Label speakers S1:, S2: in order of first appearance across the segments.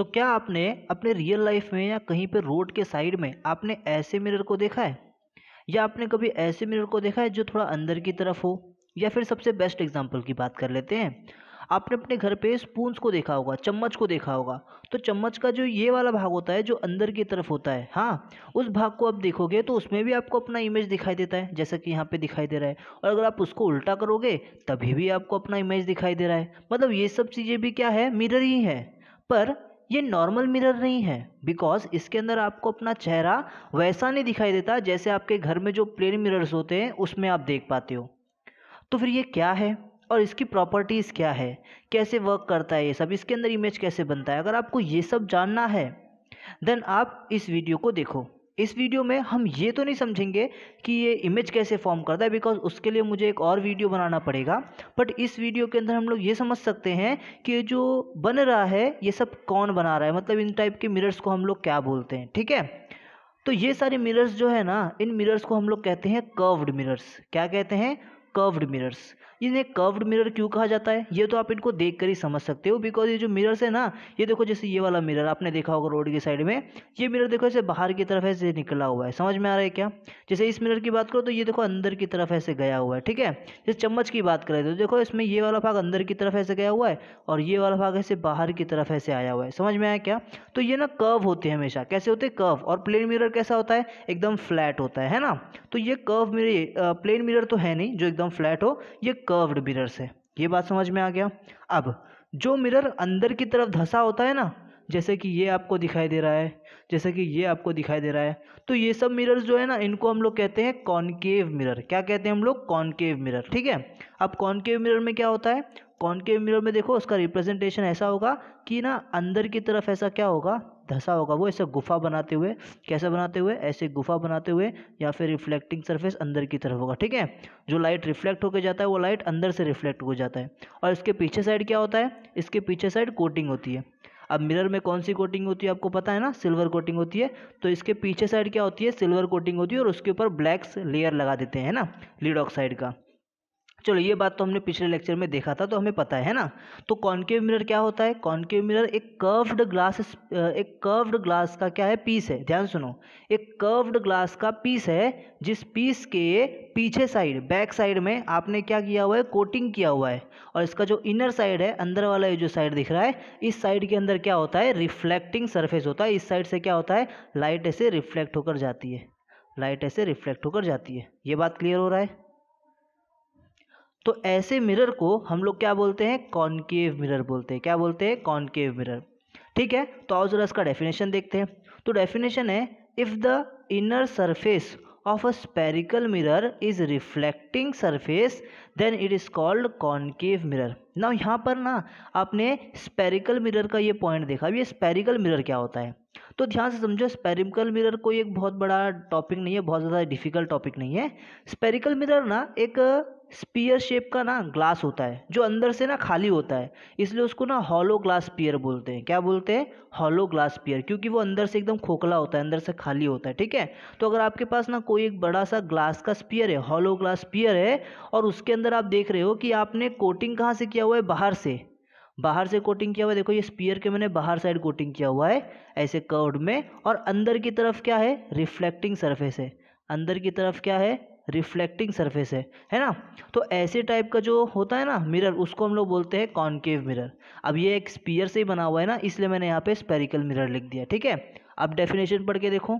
S1: तो क्या आपने अपने रियल लाइफ में या कहीं पर रोड के साइड में आपने ऐसे मिरर को देखा है या आपने कभी ऐसे मिरर को देखा है जो थोड़ा अंदर की तरफ हो या फिर सबसे बेस्ट एग्जाम्पल की बात कर लेते हैं आपने अपने घर पे स्पूंस को देखा होगा चम्मच को देखा होगा तो चम्मच का जो ये वाला भाग होता है जो अंदर की तरफ होता है हाँ उस भाग को आप देखोगे तो उसमें भी आपको अपना इमेज दिखाई देता है जैसा कि यहाँ पे दिखाई दे रहा है और अगर आप उसको उल्टा करोगे तभी भी आपको अपना इमेज दिखाई दे रहा है मतलब ये सब चीज़ें भी क्या है मिरर ही है पर ये नॉर्मल मिरर नहीं है बिकॉज इसके अंदर आपको अपना चेहरा वैसा नहीं दिखाई देता जैसे आपके घर में जो प्लेन मिरर्स होते हैं उसमें आप देख पाते हो तो फिर ये क्या है और इसकी प्रॉपर्टीज़ क्या है कैसे वर्क करता है ये सब इसके अंदर इमेज कैसे बनता है अगर आपको ये सब जानना है देन आप इस वीडियो को देखो इस वीडियो में हम ये तो नहीं समझेंगे कि ये इमेज कैसे फॉर्म करता है बिकॉज उसके लिए मुझे एक और वीडियो बनाना पड़ेगा बट इस वीडियो के अंदर हम लोग ये समझ सकते हैं कि जो बन रहा है ये सब कौन बना रहा है मतलब इन टाइप के मिरर्स को हम लोग क्या बोलते हैं ठीक है तो ये सारे मिरर्स जो है ना इन मिरर्स को हम लोग कहते हैं कर्व्ड मिरर्स क्या कहते हैं कर्व्ड मिरर्स इन्हें कर्व्ड मिरर क्यों कहा जाता है ये तो आप इनको देख कर ही समझ सकते हो बिकॉज ये जो मिरर है ना ये देखो जैसे ये वाला मिरर आपने देखा होगा रोड की साइड में ये मिरर देखो ऐसे बाहर की तरफ ऐसे निकला हुआ है समझ में आ रहा है क्या जैसे इस मिरर की बात करो तो ये देखो अंदर की तरफ ऐसे गया हुआ है ठीक है जैसे चम्मच की बात करें तो देखो इसमें ये वाला भाग अंदर की तरफ ऐसे गया हुआ है और ये वाला भाग ऐसे बाहर की तरफ ऐसे आया हुआ है समझ में आया क्या तो ये ना कर्व होते हैं हमेशा कैसे होते हैं कर्व और प्लेन मिरर कैसा होता है एकदम फ्लैट होता है है ना तो ये कर्व मिरर प्लेन मिरर तो है नहीं जो एकदम फ्लैट हो ये कर्व्ड मिरर्स है ये बात समझ में आ गया अब जो मिरर अंदर की तरफ धंसा होता है ना जैसे कि ये आपको दिखाई दे रहा है जैसे कि ये आपको दिखाई दे रहा है तो ये सब मिरर्स जो है ना इनको हम लोग कहते हैं कॉनकेव मिरर क्या कहते हैं हम लोग कॉनकेव मिरर ठीक है अब कॉनकेव मिरर में क्या होता है कॉनकेव मिरर में देखो उसका रिप्रेजेंटेशन ऐसा होगा कि ना अंदर की तरफ ऐसा क्या होगा धसा होगा वो ऐसे गुफा बनाते हुए कैसे बनाते हुए ऐसे गुफा बनाते हुए या फिर रिफ्लेक्टिंग सरफेस अंदर की तरफ होगा ठीक है जो लाइट रिफ्लेक्ट होकर जाता है वो लाइट अंदर से रिफ्लेक्ट हो जाता है और इसके पीछे साइड क्या होता है इसके पीछे साइड कोटिंग होती है अब मिरर में कौन सी कोटिंग होती है आपको पता है ना सिल्वर कोटिंग होती है तो इसके पीछे साइड क्या होती है सिल्वर कोटिंग होती है और उसके ऊपर ब्लैक्स लेयर लगा देते हैं ना लीड ऑक्साइड का चलो ये बात तो हमने पिछले लेक्चर में देखा था तो हमें पता है है ना तो कॉन्केव मिरर क्या होता है कॉन्केव मिरर एक कर्व्ड ग्लास एक कर्व्ड ग्लास का क्या है पीस है ध्यान सुनो एक कर्व्ड ग्लास का पीस है जिस पीस के पीछे साइड बैक साइड में आपने क्या किया हुआ है कोटिंग किया हुआ है और इसका जो इनर साइड है अंदर वाला ये जो साइड दिख रहा है इस साइड के अंदर क्या होता है रिफ्लेक्टिंग सरफेस होता है इस साइड से क्या होता है लाइट ऐसे रिफ्लेक्ट होकर जाती है लाइट ऐसे रिफ्लेक्ट होकर जाती है ये बात क्लियर हो रहा है तो ऐसे मिरर को हम लोग क्या बोलते हैं कॉनकेव मिरर बोलते हैं क्या बोलते हैं कॉनकेव मिरर ठीक है तो आओ जरा इसका डेफिनेशन देखते हैं तो डेफिनेशन है if the inner surface of a spherical mirror is reflecting surface then it is called concave mirror ना यहाँ पर ना आपने स्पेरिकल मिरर का ये पॉइंट देखा अब ये स्पेरिकल मिरर क्या होता है तो ध्यान से समझो स्पेरिकल मिरर कोई एक बहुत बड़ा टॉपिक नहीं है बहुत ज़्यादा डिफिकल्ट टॉपिक नहीं है स्पेरिकल मिरर ना एक स्पीयर शेप का ना ग्लास होता है जो अंदर से ना खाली होता है इसलिए उसको ना हॉलो ग्लास पियर बोलते हैं क्या बोलते हैं हॉलो ग्लास पियर क्योंकि वो अंदर से एकदम खोखला होता है अंदर से खाली होता है ठीक है तो अगर आपके पास ना कोई एक बड़ा सा ग्लास का स्पीयर है हॉलो ग्लास पियर है और उसके अंदर आप देख रहे हो कि आपने कोटिंग कहाँ से किया हुआ है बाहर से बाहर से कोटिंग किया हुआ है देखो ये स्पीयर के मैंने बाहर साइड कोटिंग किया हुआ है ऐसे कर्व में और अंदर की तरफ क्या है रिफ्लेक्टिंग सरफेस है अंदर की तरफ क्या है रिफ्लेक्टिंग सरफेस है है ना तो ऐसे टाइप का जो होता है ना मिरर उसको हम लोग बोलते हैं कॉन्केव मिरर अब ये एक स्पीयर से ही बना हुआ है ना इसलिए मैंने यहाँ पे स्पेरिकल मिरर लिख दिया ठीक है अब डेफिनेशन पढ़ के देखो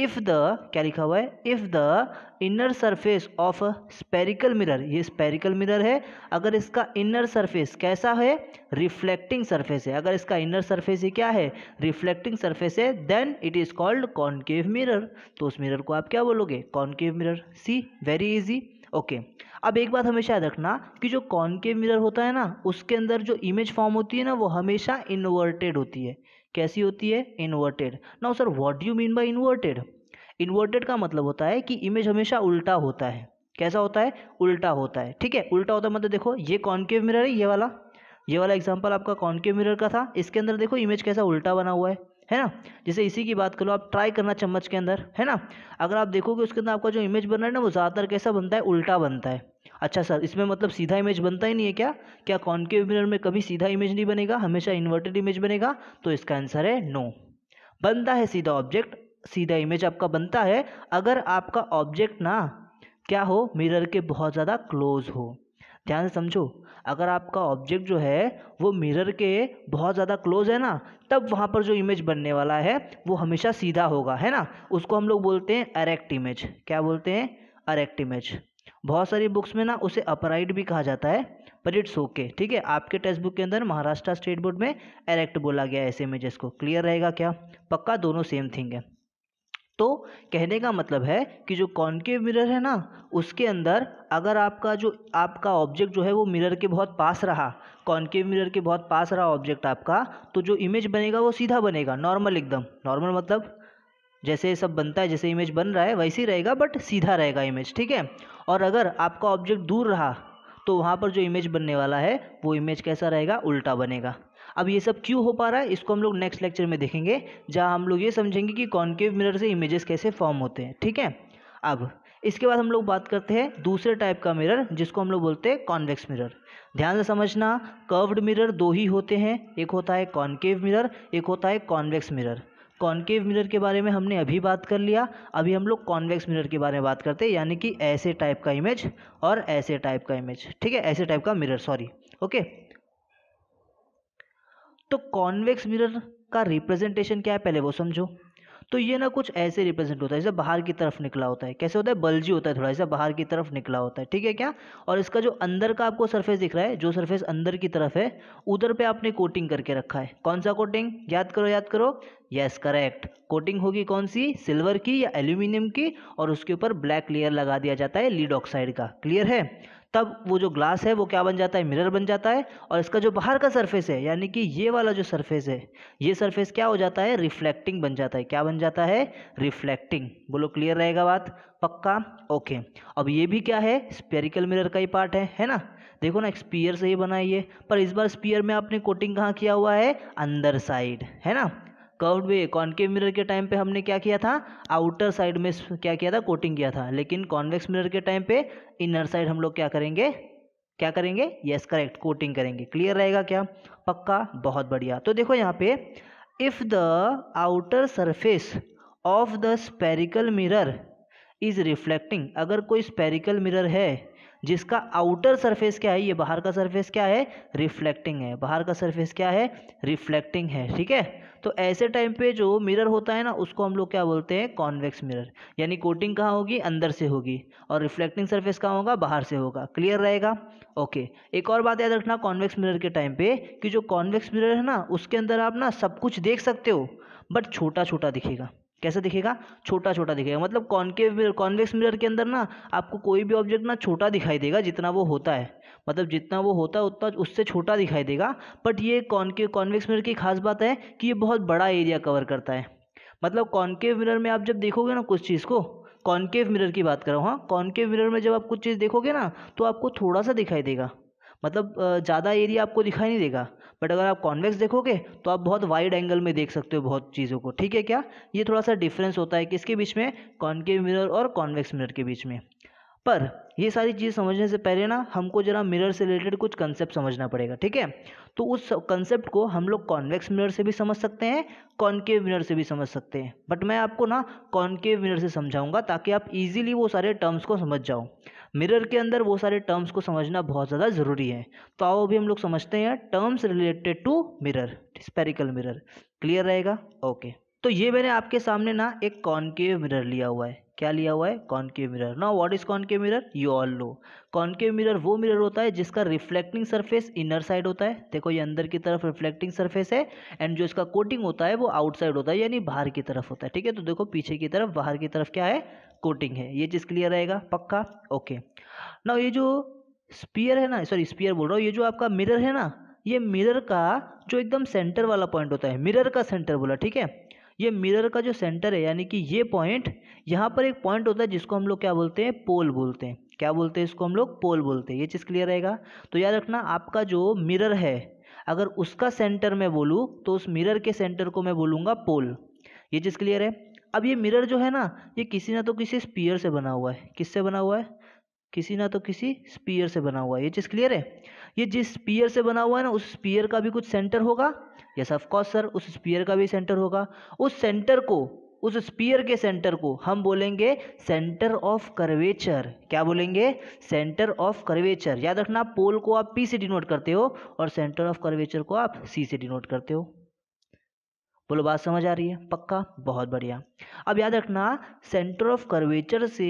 S1: इफ़ द क्या लिखा हुआ है if the inner surface of spherical mirror ये स्पेरिकल मिरर है अगर इसका इनर सरफेस कैसा है रिफ्लेक्टिंग सरफेस है अगर इसका इनर सरफेस ही क्या है रिफ्लेक्टिंग सरफेस है then it is called concave mirror तो उस मिरर को आप क्या बोलोगे concave mirror see very easy okay अब एक बात हमेशा याद रखना कि जो कॉन्केव मिरर होता है ना उसके अंदर जो इमेज फॉर्म होती है ना वो हमेशा इन्वर्टेड होती है कैसी होती है inverted now sir what do you mean by inverted inverted का मतलब होता है कि इमेज हमेशा उल्टा होता है कैसा होता है उल्टा होता है ठीक है उल्टा होता है मतलब देखो ये कॉन्केव मिरर है ये वाला ये वाला एग्जाम्पल आपका कॉन्केव मिरर का था इसके अंदर देखो इमेज कैसा उल्टा बना हुआ है है ना जैसे इसी की बात करो आप ट्राई करना चम्मच के अंदर है ना अगर आप देखोगे उसके अंदर आपका जो इमेज बना है ना वो ज़्यादातर कैसा बनता है उल्टा बनता है अच्छा सर इसमें मतलब सीधा इमेज बनता ही नहीं है क्या क्या कॉन्केव मिरर में कभी सीधा इमेज नहीं बनेगा हमेशा इन्वर्टेड इमेज बनेगा तो इसका आंसर है नो बनता है सीधा ऑब्जेक्ट सीधा इमेज आपका बनता है अगर आपका ऑब्जेक्ट ना क्या हो मिरर के बहुत ज़्यादा क्लोज हो ध्यान से समझो अगर आपका ऑब्जेक्ट जो है वो मिरर के बहुत ज़्यादा क्लोज है ना तब वहाँ पर जो इमेज बनने वाला है वो हमेशा सीधा होगा है ना उसको हम लोग बोलते हैं अरेक्ट इमेज क्या बोलते हैं अरेक्ट इमेज बहुत सारी बुक्स में ना उसे अपराइट भी कहा जाता है पर इट्स ओके ठीक है आपके टेक्स्ट बुक के अंदर महाराष्ट्र स्टेट बोर्ड में एरेक्ट बोला गया ऐसे इमेजेस को क्लियर रहेगा क्या पक्का दोनों सेम थिंग है तो कहने का मतलब है कि जो कॉन्केव मिरर है ना उसके अंदर अगर आपका जो आपका ऑब्जेक्ट जो है वो मिरर के बहुत पास रहा कॉन्केव मिरर के बहुत पास रहा ऑब्जेक्ट आपका तो जो इमेज बनेगा वो सीधा बनेगा नॉर्मल एकदम नॉर्मल मतलब जैसे ये सब बनता है जैसे इमेज बन रहा है वैसे ही रहेगा बट सीधा रहेगा इमेज ठीक है और अगर आपका ऑब्जेक्ट दूर रहा तो वहाँ पर जो इमेज बनने वाला है वो इमेज कैसा रहेगा उल्टा बनेगा अब ये सब क्यों हो पा रहा है इसको हम लोग नेक्स्ट लेक्चर में देखेंगे जहाँ हम लोग ये समझेंगे कि कॉन्केव मिरर से इमेजेस कैसे फॉर्म होते हैं ठीक है अब इसके बाद हम लोग बात करते हैं दूसरे टाइप का मिरर जिसको हम लोग बोलते हैं कॉन्वेक्स मिरर ध्यान से समझना कर्व्ड मिरर दो ही होते हैं एक होता है कॉन्केव मिरर एक होता है कॉन्वेक्स मिरर कॉन्केव मिरर के बारे में हमने अभी बात कर लिया अभी हम लोग कॉन्वेक्स मिरर के बारे में बात करते हैं यानी कि ऐसे टाइप का इमेज और ऐसे टाइप का इमेज ठीक है ऐसे टाइप का मिरर सॉरी ओके तो कॉन्वेक्स मिरर का रिप्रेजेंटेशन क्या है पहले वो समझो तो ये ना कुछ ऐसे रिप्रेजेंट होता है जैसे बाहर की तरफ निकला होता है कैसे होता है बल्जी होता है थोड़ा ऐसा बाहर की तरफ निकला होता है ठीक है क्या और इसका जो अंदर का आपको सरफेस दिख रहा है जो सरफेस अंदर की तरफ है उधर पे आपने कोटिंग करके रखा है कौन सा कोटिंग याद करो याद करो यस करेक्ट कोटिंग होगी कौन सी सिल्वर की या एल्यूमिनियम की और उसके ऊपर ब्लैक लेयर लगा दिया जाता है लीड ऑक्साइड का क्लियर है तब वो जो ग्लास है वो क्या बन जाता है मिरर बन जाता है और इसका जो बाहर का सरफेस है यानी कि ये वाला जो सरफेस है ये सरफेस क्या हो जाता है रिफ्लेक्टिंग बन जाता है क्या बन जाता है रिफ्लेक्टिंग बोलो क्लियर रहेगा बात पक्का ओके अब ये भी क्या है स्पेरिकल मिरर का ही पार्ट है है ना देखो ना स्पीयर से ही बना ये पर इस बार स्पीयर में आपने कोटिंग कहाँ किया हुआ है अंदर साइड है ना कर्व वे कॉन्केव मिरर के टाइम पे हमने क्या किया था आउटर साइड में क्या किया था कोटिंग किया था लेकिन कॉन्वेक्स मिरर के टाइम पे इनर साइड हम लोग क्या करेंगे क्या करेंगे यस करेक्ट कोटिंग करेंगे क्लियर रहेगा क्या पक्का बहुत बढ़िया तो देखो यहाँ पे if the outer surface of the spherical mirror is reflecting अगर कोई स्पेरिकल मिरर है जिसका आउटर सरफेस क्या है ये बाहर का सरफेस क्या है रिफ्लेक्टिंग है बाहर का सरफेस क्या है रिफ्लेक्टिंग है ठीक है तो ऐसे टाइम पे जो मिरर होता है ना उसको हम लोग क्या बोलते हैं कॉन्वेक्स मिरर यानी कोटिंग कहाँ होगी अंदर से होगी और रिफ्लेक्टिंग सरफेस कहाँ होगा बाहर से होगा क्लियर रहेगा ओके एक और बात याद रखना कॉन्वेक्स मिरर के टाइम पे कि जो कॉन्वेक्स मिरर है ना उसके अंदर आप ना सब कुछ देख सकते हो बट छोटा छोटा दिखेगा कैसा दिखेगा छोटा छोटा दिखेगा मतलब कॉन्केव मिरर कॉन्वेक्स मिरर के अंदर ना आपको कोई भी ऑब्जेक्ट ना छोटा दिखाई देगा जितना वो होता है मतलब जितना वो होता है उतना उससे छोटा दिखाई देगा बट ये कॉन्केव कॉन्वेक्स मिरर की खास बात है कि ये बहुत बड़ा एरिया कवर करता है मतलब कॉन्केव मिरर में आप जब देखोगे ना कुछ चीज़ को कॉन्केव मिरर की बात कर रहा हूँ हाँ कॉन्केव मिरर में जब आप कुछ चीज़ देखोगे ना तो आपको थोड़ा सा दिखाई देगा मतलब ज़्यादा एरिया आपको दिखाई नहीं देगा बट अगर आप कॉन्वेक्स देखोगे तो आप बहुत वाइड एंगल में देख सकते हो बहुत चीज़ों को ठीक है क्या ये थोड़ा सा डिफरेंस होता है किसके बीच में कॉन्केव मिरर और कॉन्वेक्स मिरर के बीच में पर ये सारी चीज़ समझने से पहले ना हमको जरा मिरर से रिलेटेड कुछ कंसेप्ट समझना पड़ेगा ठीक है तो उस कंसेप्ट को हम लोग कॉन्वेक्स मिरर से भी समझ सकते हैं कॉन्केव मिरर से भी समझ सकते हैं बट मैं आपको ना कॉन्केव मिरर से समझाऊंगा ताकि आप इजीली वो सारे टर्म्स को समझ जाओ मिरर के अंदर वो सारे टर्म्स को समझना बहुत ज़्यादा ज़रूरी है तो आओ अभी हम लोग समझते हैं terms related to mirror spherical mirror clear रहेगा ओके तो ये मैंने आपके सामने ना एक कॉनकेव मिरर लिया हुआ है क्या लिया हुआ है कॉनकेव मिरर ना what is concave mirror you all know concave mirror वो मिरर होता है जिसका रिफ्लेक्टिंग सरफेस इनर साइड होता है देखो ये अंदर की तरफ रिफ्लेक्टिंग सरफेस है एंड जो इसका कोटिंग होता है वो आउटसाइड होता है यानी बाहर की तरफ होता है ठीक है तो देखो पीछे की तरफ बाहर की तरफ क्या है कोटिंग है ये चीज़ क्लियर रहेगा पक्का ओके ना ये जो स्पीयर है ना सॉरी स्पीयर बोल रहा हूँ ये जो आपका मिरर है ना ये मिरर का जो एकदम सेंटर वाला पॉइंट होता है मिरर का सेंटर बोला ठीक है ये मिरर का जो सेंटर है यानी कि ये पॉइंट यहाँ पर एक पॉइंट होता है जिसको हम लोग क्या बोलते हैं पोल बोलते हैं क्या बोलते हैं इसको हम लोग पोल बोलते हैं ये चीज़ क्लियर रहेगा तो याद रखना आपका जो मिरर है अगर उसका सेंटर मैं बोलूँ तो उस मिरर के सेंटर को मैं बोलूँगा पोल ये चीज़ क्लियर है अब ये मिरर जो है ना ये किसी ना तो किसी स्पीयर से बना हुआ है किससे बना हुआ है किसी ना तो किसी स्पीयर से बना हुआ है ये चीज़ क्लियर है ये जिस स्पीयर से बना हुआ है ना उस स्पीयर का भी कुछ सेंटर होगा यस ऑफ कोर्स सर उस स्पीयर का भी सेंटर होगा उस सेंटर को उस स्पीयर के सेंटर को हम बोलेंगे सेंटर ऑफ कर्वेचर क्या बोलेंगे सेंटर ऑफ कर्वेचर याद रखना पोल को आप पी से डिनोट करते हो और सेंटर ऑफ कर्वेचर को आप सी से डिनोट करते हो बोलो बात समझ आ रही है पक्का बहुत बढ़िया अब याद रखना सेंटर ऑफ कर्वेचर से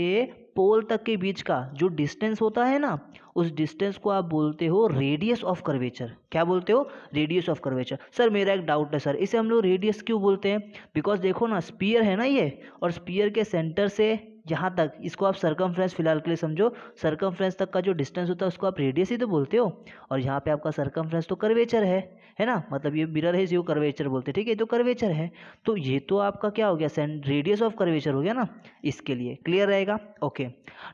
S1: पोल तक के बीच का जो डिस्टेंस होता है ना उस डिस्टेंस को आप बोलते हो रेडियस ऑफ कर्वेचर क्या बोलते हो रेडियस ऑफ कर्वेचर सर मेरा एक डाउट है सर इसे हम लोग रेडियस क्यों बोलते हैं बिकॉज देखो ना स्पीयर है ना ये और स्पीयर के सेंटर से यहाँ तक इसको आप सरकम फिलहाल के लिए समझो सरकम तक का जो डिस्टेंस होता है उसको आप रेडियस ही तो बोलते हो और यहाँ पे आपका सरकम तो कर्वेचर है है ना मतलब ये मिरर है जो कर्वेचर बोलते हैं ठीक है ये तो कर्वेचर है तो ये तो आपका क्या हो गया सेंड रेडियस ऑफ कर्वेचर हो गया ना इसके लिए क्लियर रहेगा okay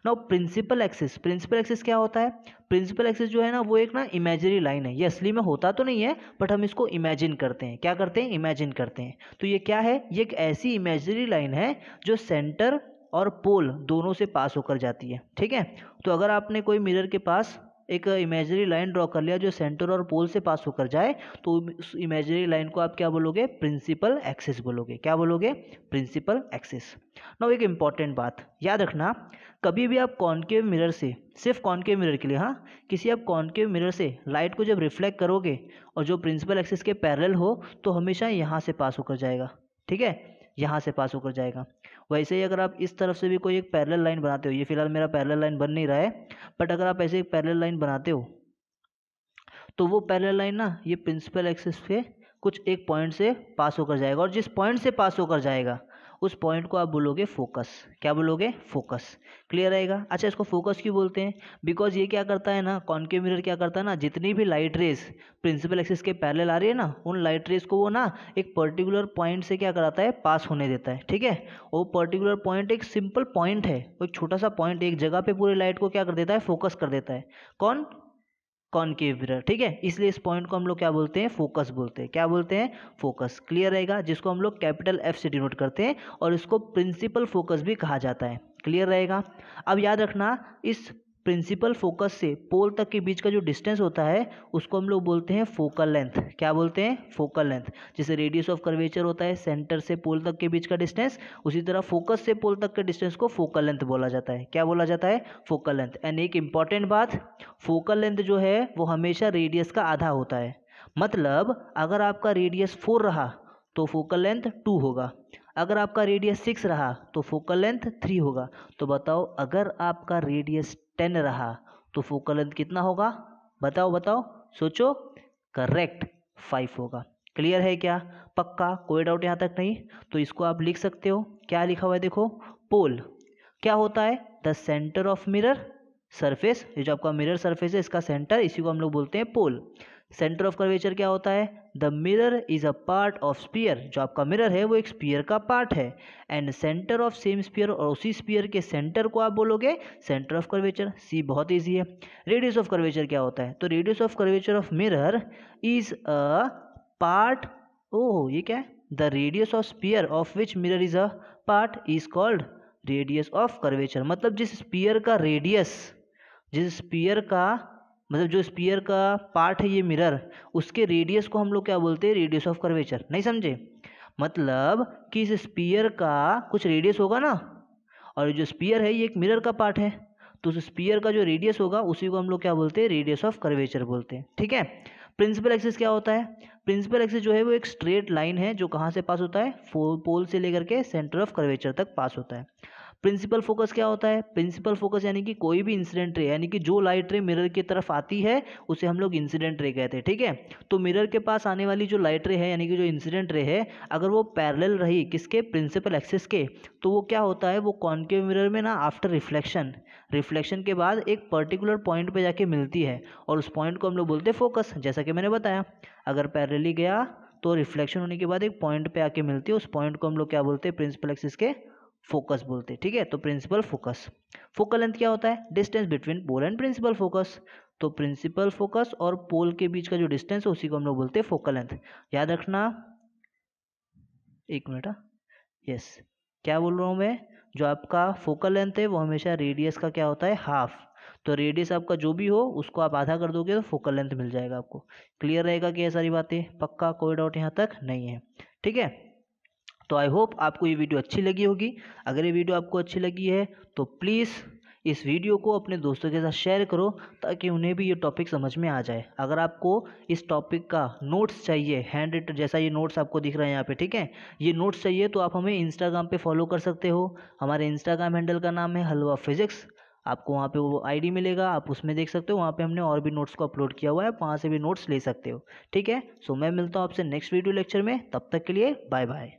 S1: now principal axis principal axis क्या होता है प्रिंसिपल एक्सिस जो है ना वो एक ना इमेजरी लाइन है ये असली में होता तो नहीं है बट हम इसको इमेजिन करते हैं क्या करते हैं इमेजिन करते हैं तो ये क्या है ये एक ऐसी इमेजरी लाइन है जो सेंटर और पोल दोनों से पास होकर जाती है ठीक है तो अगर आपने कोई मिरर के पास एक इमेजरी लाइन ड्रॉ कर लिया जो सेंटर और पोल से पास होकर जाए तो उस इमेजरी लाइन को आप क्या बोलोगे प्रिंसिपल एक्सिस बोलोगे क्या बोलोगे प्रिंसिपल एक्सिस नाउ एक इम्पॉर्टेंट बात याद रखना कभी भी आप कॉनकेव मिरर से सिर्फ कॉनकेव मिरर के लिए हाँ किसी आप कॉनकेव मिरर से लाइट को जब रिफ्लेक्ट करोगे और जो प्रिंसिपल एक्सिस के पैरल हो तो हमेशा यहाँ से पास होकर जाएगा ठीक है यहाँ से पास होकर जाएगा वैसे ही अगर आप इस तरफ से भी कोई एक पैरेलल लाइन बनाते हो ये फिलहाल मेरा पैरेलल लाइन बन नहीं रहा है बट अगर आप ऐसे एक पैरेलल लाइन बनाते हो तो वो पैरेलल लाइन ना ये प्रिंसिपल एक्सेस पे कुछ एक पॉइंट से पास होकर जाएगा और जिस पॉइंट से पास होकर जाएगा उस पॉइंट को आप बोलोगे फोकस क्या बोलोगे फोकस क्लियर रहेगा अच्छा इसको फोकस क्यों बोलते हैं बिकॉज ये क्या करता है ना कॉन्के मिरर क्या करता है ना जितनी भी लाइट रेस प्रिंसिपल एक्सिस के पैरल आ रही है ना उन लाइट रेस को वो ना एक पर्टिकुलर पॉइंट से क्या कराता है पास होने देता है ठीक है वो पर्टिकुलर पॉइंट एक सिंपल पॉइंट है एक छोटा सा पॉइंट एक जगह पर पूरी लाइट को क्या कर देता है फोकस कर देता है कौन कॉन्केव मिरर ठीक है इसलिए इस पॉइंट को हम लोग क्या बोलते हैं फोकस बोलते हैं क्या बोलते हैं फोकस क्लियर रहेगा जिसको हम लोग कैपिटल एफ से डिनोट करते हैं और इसको प्रिंसिपल फोकस भी कहा जाता है क्लियर रहेगा अब याद रखना इस प्रिंसिपल फोकस से पोल तक के बीच का जो डिस्टेंस होता है उसको हम लोग बोलते हैं फोकल लेंथ क्या बोलते हैं फोकल लेंथ जैसे रेडियस ऑफ कर्वेचर होता है सेंटर से पोल तक के बीच का डिस्टेंस उसी तरह फोकस से पोल तक के डिस्टेंस को फोकल लेंथ बोला जाता है क्या बोला जाता है फोकल लेंथ एंड एक इंपॉर्टेंट बात फोकल लेंथ जो है वो हमेशा रेडियस का आधा होता है मतलब अगर आपका रेडियस फोर रहा तो फोकल लेंथ टू होगा अगर आपका रेडियस सिक्स रहा तो फोकल लेंथ थ्री होगा तो बताओ अगर आपका रेडियस टेन रहा तो फोकल लेंथ कितना होगा बताओ बताओ सोचो करेक्ट फाइव होगा क्लियर है क्या पक्का कोई डाउट यहाँ तक नहीं तो इसको आप लिख सकते हो क्या लिखा हुआ है देखो पोल क्या होता है the centre of mirror surface ये जो आपका मिरर सरफेस है इसका सेंटर इसी को हम लोग बोलते हैं पोल सेंटर ऑफ कर्वेचर क्या होता है the mirror is a part of sphere जो आपका मिरर है वो एक स्पीयर का पार्ट है and centre of same sphere और उसी स्पीयर के सेंटर को आप बोलोगे सेंटर ऑफ कर्वेचर सी बहुत ईजी है रेडियस ऑफ कर्वेचर क्या होता है तो radius of curvature of mirror is a part oh ये क्या है the radius of sphere of which mirror is a part is called radius of curvature मतलब जिस स्पीयर का रेडियस जिस स्पीयर का मतलब जो स्पीयर का पार्ट है ये मिरर उसके रेडियस को हम लोग क्या बोलते हैं रेडियस ऑफ कर्वेचर नहीं समझे मतलब कि इस स्पीयर का कुछ रेडियस होगा ना और जो स्पीयर है ये एक मिरर का पार्ट है तो उस स्पीयर का जो रेडियस होगा उसी को हम लोग क्या बोलते हैं रेडियस ऑफ कर्वेचर बोलते हैं ठीक है प्रिंसिपल एक्सिस क्या होता है प्रिंसिपल एक्सिस जो है वो एक स्ट्रेट लाइन है जो कहाँ से पास होता है पोल से लेकर के सेंटर ऑफ कर्वेचर तक पास होता है प्रिंसिपल फोकस क्या होता है प्रिंसिपल फोकस यानी कि कोई भी इंसिडेंट रे यानी कि जो लाइट रे मिरर की तरफ आती है उसे हम लोग इंसिडेंट रे कहते हैं ठीक है तो मिरर के पास आने वाली जो लाइट रे है यानी कि जो इंसिडेंट रे है अगर वो पैरेलल रही किसके प्रिंसिपल एक्सिस के तो वो क्या होता है वो कॉन्केव मिरर में ना आफ्टर रिफ्लेक्शन रिफ्लेक्शन के बाद एक पर्टिकुलर पॉइंट पर जाके मिलती है और उस पॉइंट को हम लोग बोलते हैं फोकस जैसा कि मैंने बताया अगर पैरेलली गया तो रिफ्लेक्शन होने के बाद एक पॉइंट पे आके मिलती है उस पॉइंट को हम लोग क्या बोलते हैं प्रिंसिपल एक्सिस के फोकस बोलते हैं ठीक है तो प्रिंसिपल फोकस फोकल लेंथ क्या होता है distance between pole and principal focus तो प्रिंसिपल फोकस और पोल के बीच का जो डिस्टेंस है उसी को हम लोग बोलते हैं फोकल लेंथ याद रखना एक मिनट हाँ। यस क्या बोल रहा हूँ मैं जो आपका फोकल लेंथ है वो हमेशा रेडियस का क्या होता है हाफ तो रेडियस आपका जो भी हो उसको आप आधा कर दोगे तो फोकल लेंथ मिल जाएगा आपको क्लियर रहेगा कि ये सारी बातें पक्का कोई डाउट यहाँ तक नहीं है ठीक है तो आई होप आपको ये वीडियो अच्छी लगी होगी अगर ये वीडियो आपको अच्छी लगी है तो प्लीज़ इस वीडियो को अपने दोस्तों के साथ शेयर करो ताकि उन्हें भी ये टॉपिक समझ में आ जाए अगर आपको इस टॉपिक का नोट्स चाहिए हैंड रिटर जैसा ये नोट्स आपको दिख रहे हैं यहाँ पे ठीक है ये नोट्स चाहिए तो आप हमें इंस्टाग्राम पे फॉलो कर सकते हो हमारे इंस्टाग्राम हैंडल का नाम है हलवा फिजिक्स आपको वहाँ पर वो आई मिलेगा आप उसमें देख सकते हो वहाँ पर हमने और भी नोट्स को अपलोड किया हुआ है आप वहाँ से भी नोट्स ले सकते हो ठीक है सो मैं मिलता हूँ आपसे नेक्स्ट वीडियो लेक्चर में तब तक के लिए बाय बाय